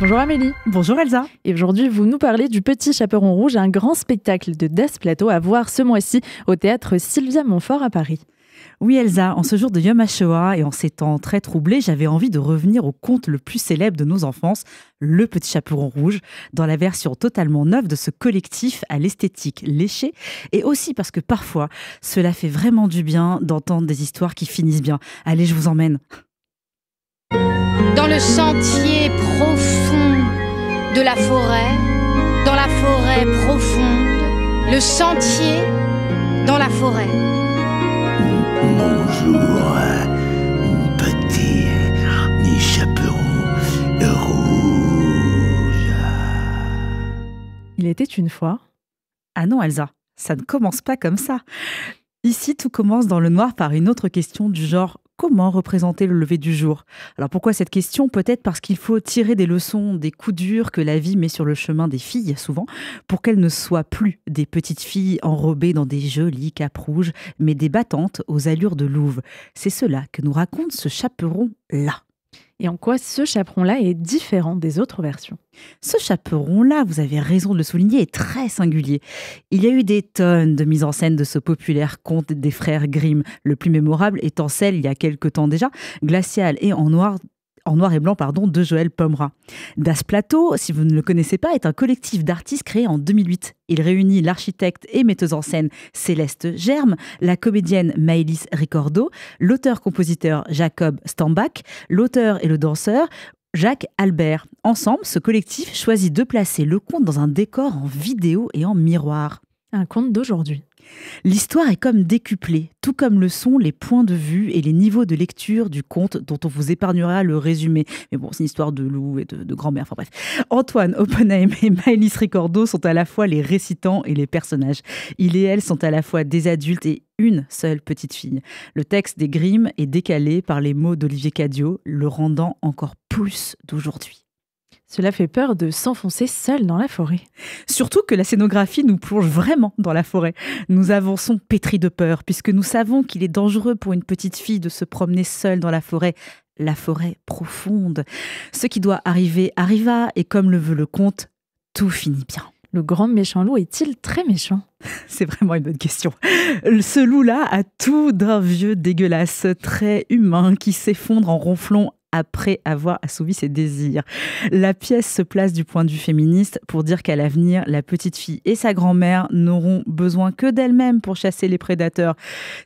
Bonjour Amélie. Bonjour Elsa. Et aujourd'hui, vous nous parlez du Petit Chaperon Rouge, un grand spectacle de Das Plateau à voir ce mois-ci au théâtre Sylvia Montfort à Paris. Oui Elsa, en ce jour de Yom HaShoah et en ces temps très troublés, j'avais envie de revenir au conte le plus célèbre de nos enfances, Le Petit Chaperon Rouge, dans la version totalement neuve de ce collectif à l'esthétique léchée, et aussi parce que parfois, cela fait vraiment du bien d'entendre des histoires qui finissent bien. Allez, je vous emmène dans le sentier profond de la forêt, dans la forêt profonde, le sentier dans la forêt. Bonjour, petit chaperon rouge. Il était une fois. Ah non, Elsa, ça ne commence pas comme ça. Ici, tout commence dans le noir par une autre question du genre comment représenter le lever du jour Alors pourquoi cette question Peut-être parce qu'il faut tirer des leçons des coups durs que la vie met sur le chemin des filles, souvent, pour qu'elles ne soient plus des petites filles enrobées dans des jolies capes rouges, mais des battantes aux allures de louve. C'est cela que nous raconte ce chaperon-là et en quoi ce chaperon-là est différent des autres versions. Ce chaperon-là, vous avez raison de le souligner, est très singulier. Il y a eu des tonnes de mises en scène de ce populaire conte des frères Grimm, le plus mémorable étant celle, il y a quelque temps déjà, glacial et en noir en noir et blanc pardon, de Joël Pomera. Das Plateau, si vous ne le connaissez pas, est un collectif d'artistes créé en 2008. Il réunit l'architecte et metteuse en scène Céleste Germe, la comédienne Maëlys Ricordo, l'auteur-compositeur Jacob Stambach, l'auteur et le danseur Jacques Albert. Ensemble, ce collectif choisit de placer le conte dans un décor en vidéo et en miroir un conte d'aujourd'hui. L'histoire est comme décuplée, tout comme le sont les points de vue et les niveaux de lecture du conte dont on vous épargnera le résumé. Mais bon, c'est une histoire de loup et de, grand-mère, enfin bref. Antoine Oppenheim et Maëlys Ricordo sont à la fois les récitants et les personnages. Il et elle sont à la fois des adultes et une seule petite fille. Le texte des Grimm est décalé par les mots d'Olivier Cadio, le rendant encore plus d'aujourd'hui. Cela fait peur de s'enfoncer seul dans la forêt. Surtout que la scénographie nous plonge vraiment dans la forêt. Nous avançons pétris de peur, puisque nous savons qu'il est dangereux pour une petite fille de se promener seule dans la forêt, la forêt profonde. Ce qui doit arriver arriva, et comme le veut le conte, tout finit bien. Le grand méchant loup est-il très méchant C'est vraiment une bonne question. Ce loup-là a tout d'un vieux dégueulasse, très humain, qui s'effondre en ronflant après avoir assouvi ses désirs. La pièce se place du point de vue féministe pour dire qu'à l'avenir, la petite fille et sa grand-mère n'auront besoin que d'elles-mêmes pour chasser les prédateurs.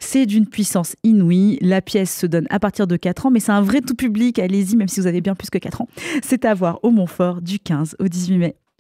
C'est d'une puissance inouïe. La pièce se donne à partir de 4 ans, mais c'est un vrai tout public. Allez-y, même si vous avez bien plus que 4 ans. C'est à voir au Montfort du 15 au 18 mai.